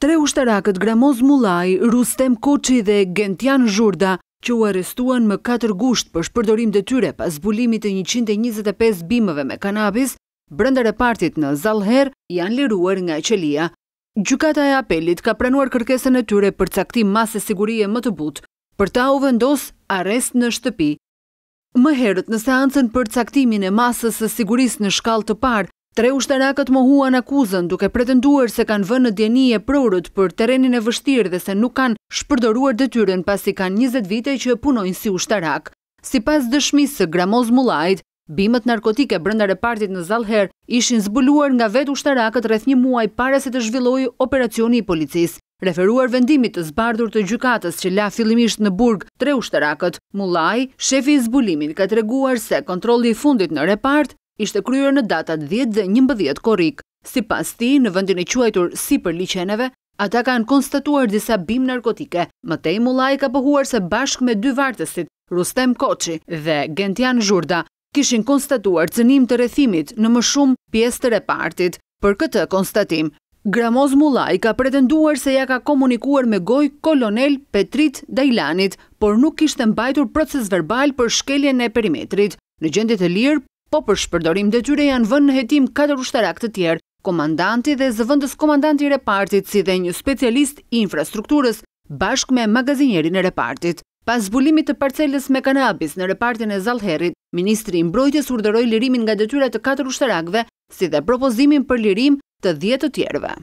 Tre ushtarakët Gramoz Mulaj, Rustem Koqi dhe Gentian Zhurda, që u arestuan më 4 gusht për shpërdorim dhe tyre pas bulimit e 125 bimëve me kanabis, brëndër repartit partit në Zalher janë liruar nga qelia. Gjukata e apelit ka pranuar kërkesën e tyre për caktim masë e sigurie më të but, për ta u vendos arest në shtëpi. Më herët në seancën për caktimin e masës e siguris në shkall të parë, Tre ushtarakët mohuan akuzën duke pretenduar se kanë vënë në djeni e prorët për terenin e vështirë dhe se nuk kanë shpërdoruar dëtyrën pasi kanë 20 vite që punojnë si ushtarak. Si pas dëshmisë së gramoz mulajt, bimet narkotike brënda repartit në Zalher ishin zbuluar nga vetë ushtarakët rreth një muaj pare se të zhvilloi operacioni i policisë. Referuar vendimit të zbardur të gjukatës që la fillimisht në burg tre ushtarakët, mulaj, shefi i zbulimin ka të reguar se kontroli i fundit në repart ishte kryer në datat 10 dhe 11 korik. Si pas ti, në vëndin e quajtur si për liqeneve, ata kanë konstatuar disa bim narkotike. Mëtej Mulaj ka pëhuar se bashk me dy vartësit, Rustem Koqi dhe Gentian Zhurda, kishin konstatuar cënim të rethimit në më shumë pjesë të repartit. Për këtë konstatim, Gramoz Mulaj ka pretenduar se ja ka komunikuar me goj kolonel Petrit Dajlanit, por nuk ishte mbajtur proces verbal për shkeljen e perimetrit. Në gjendit e lirë, po për shpërdorim dhe tyre janë vënë në jetim 4 ushtarak të tjerë, komandanti dhe zëvëndës komandanti repartit si dhe një specialist infrastrukturës bashk me magazinjerin e repartit. Pas bulimit të parcelës me kanabis në repartin e Zalherit, Ministri i Mbrojtjes urderoj lirimin nga detyre të 4 ushtarakve si dhe propozimin për lirim të 10 të tjerëve.